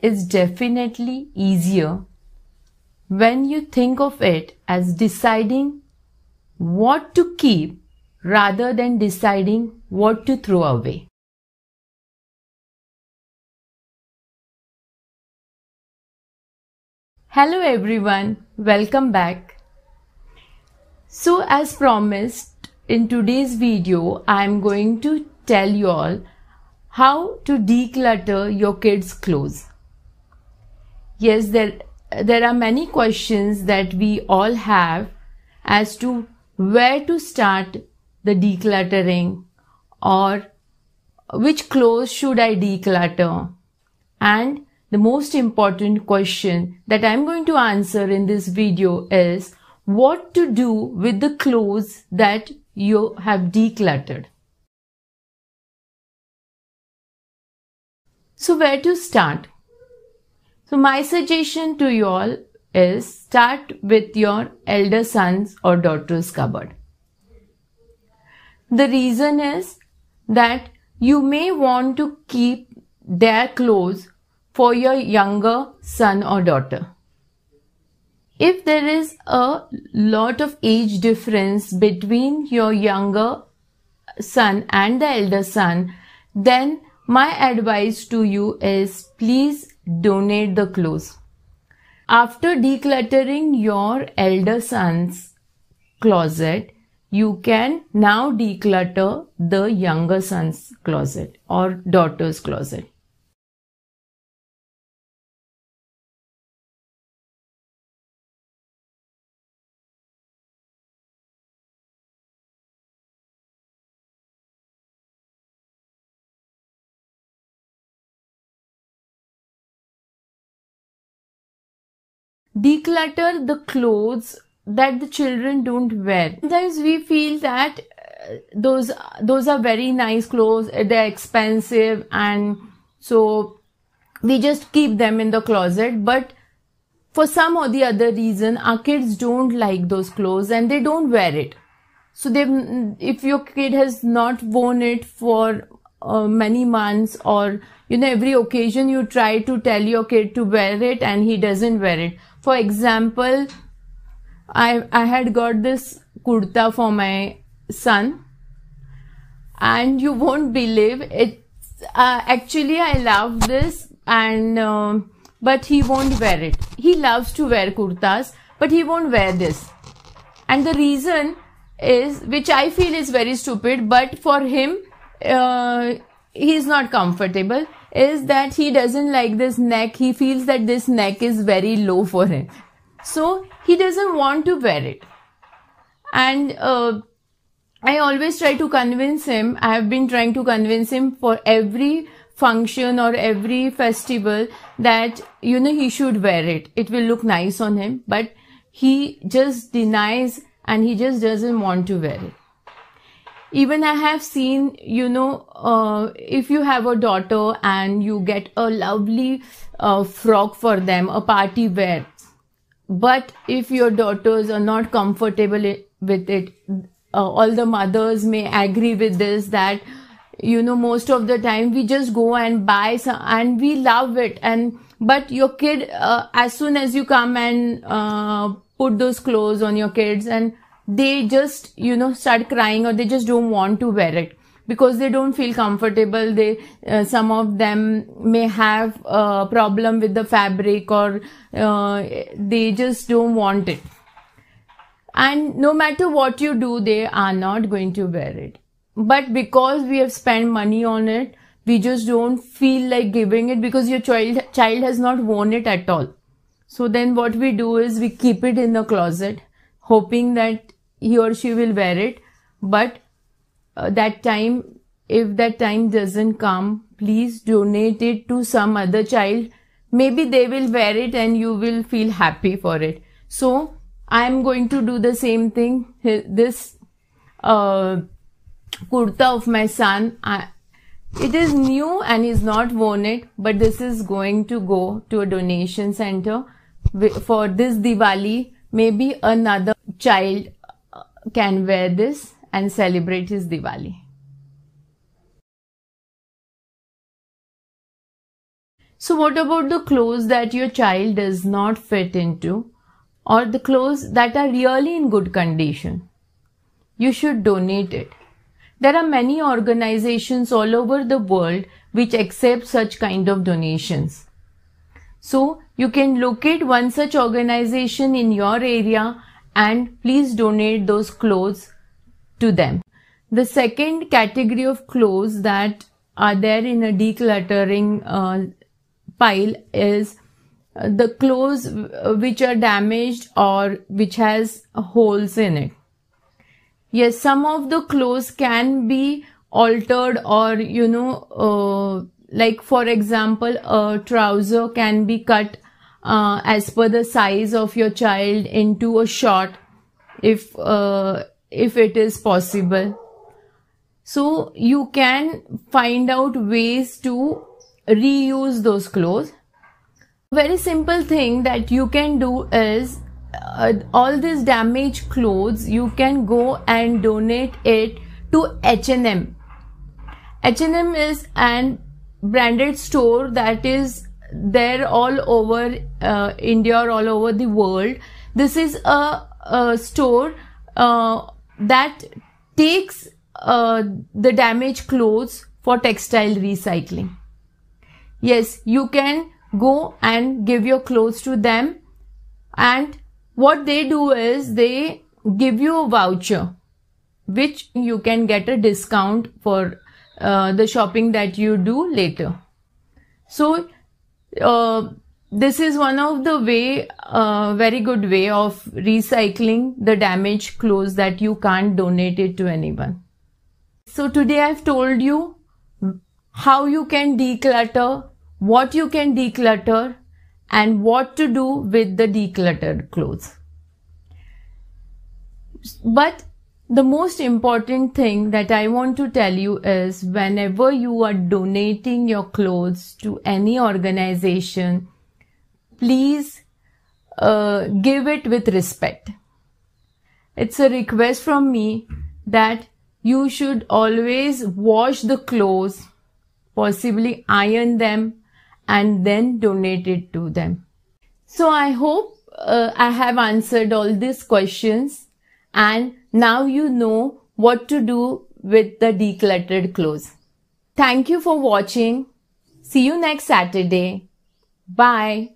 is definitely easier when you think of it as deciding what to keep rather than deciding what to throw away. Hello everyone, welcome back. So as promised in today's video, I am going to tell you all how to declutter your kids' clothes. Yes, there, there are many questions that we all have as to where to start the decluttering or which clothes should I declutter and the most important question that I'm going to answer in this video is what to do with the clothes that you have decluttered. So where to start? So my suggestion to you all is start with your elder son's or daughter's cupboard. The reason is that you may want to keep their clothes for your younger son or daughter. If there is a lot of age difference between your younger son and the elder son, then my advice to you is please donate the clothes. After decluttering your elder son's closet, you can now declutter the younger son's closet or daughter's closet. declutter the clothes that the children don't wear. Sometimes we feel that uh, those those are very nice clothes uh, they're expensive and so we just keep them in the closet but for some or the other reason our kids don't like those clothes and they don't wear it so they if your kid has not worn it for uh, many months or you know every occasion you try to tell your kid to wear it and he doesn't wear it for example i i had got this kurta for my son and you won't believe it uh, actually i love this and uh, but he won't wear it he loves to wear kurtas but he won't wear this and the reason is which i feel is very stupid but for him uh, he's not comfortable is that he doesn't like this neck. He feels that this neck is very low for him. So he doesn't want to wear it. And uh, I always try to convince him. I have been trying to convince him for every function or every festival that, you know, he should wear it. It will look nice on him. But he just denies and he just doesn't want to wear it even i have seen you know uh, if you have a daughter and you get a lovely uh, frock for them a party wear but if your daughters are not comfortable with it uh, all the mothers may agree with this that you know most of the time we just go and buy some and we love it and but your kid uh, as soon as you come and uh, put those clothes on your kids and they just, you know, start crying or they just don't want to wear it because they don't feel comfortable. They, uh, some of them may have a problem with the fabric or uh, they just don't want it. And no matter what you do, they are not going to wear it. But because we have spent money on it, we just don't feel like giving it because your child child has not worn it at all so then what we do is we keep it in the closet hoping that he or she will wear it. But uh, that time, if that time doesn't come, please donate it to some other child. Maybe they will wear it and you will feel happy for it. So I am going to do the same thing. This uh, kurta of my son, I, it is new and he's not worn it, but this is going to go to a donation center for this Diwali Maybe another child uh, can wear this and celebrate his Diwali. So what about the clothes that your child does not fit into or the clothes that are really in good condition? You should donate it. There are many organizations all over the world which accept such kind of donations. So you can locate one such organization in your area and please donate those clothes to them. The second category of clothes that are there in a decluttering uh, pile is uh, the clothes uh, which are damaged or which has holes in it. Yes, some of the clothes can be altered or you know uh, like for example a trouser can be cut uh, as per the size of your child into a shot if uh, if it is possible so you can find out ways to reuse those clothes very simple thing that you can do is uh, all these damaged clothes you can go and donate it to H&M H&M is an branded store that is there all over uh, India or all over the world. This is a, a store uh, that takes uh, the damaged clothes for textile recycling. Yes, you can go and give your clothes to them and what they do is they give you a voucher which you can get a discount for uh, the shopping that you do later. So uh, this is one of the way, uh, very good way of recycling the damaged clothes that you can't donate it to anyone. So today I've told you how you can declutter, what you can declutter and what to do with the decluttered clothes. But the most important thing that I want to tell you is whenever you are donating your clothes to any organization, please uh, give it with respect. It's a request from me that you should always wash the clothes, possibly iron them and then donate it to them. So I hope uh, I have answered all these questions and now you know what to do with the decluttered clothes. Thank you for watching. See you next Saturday. Bye.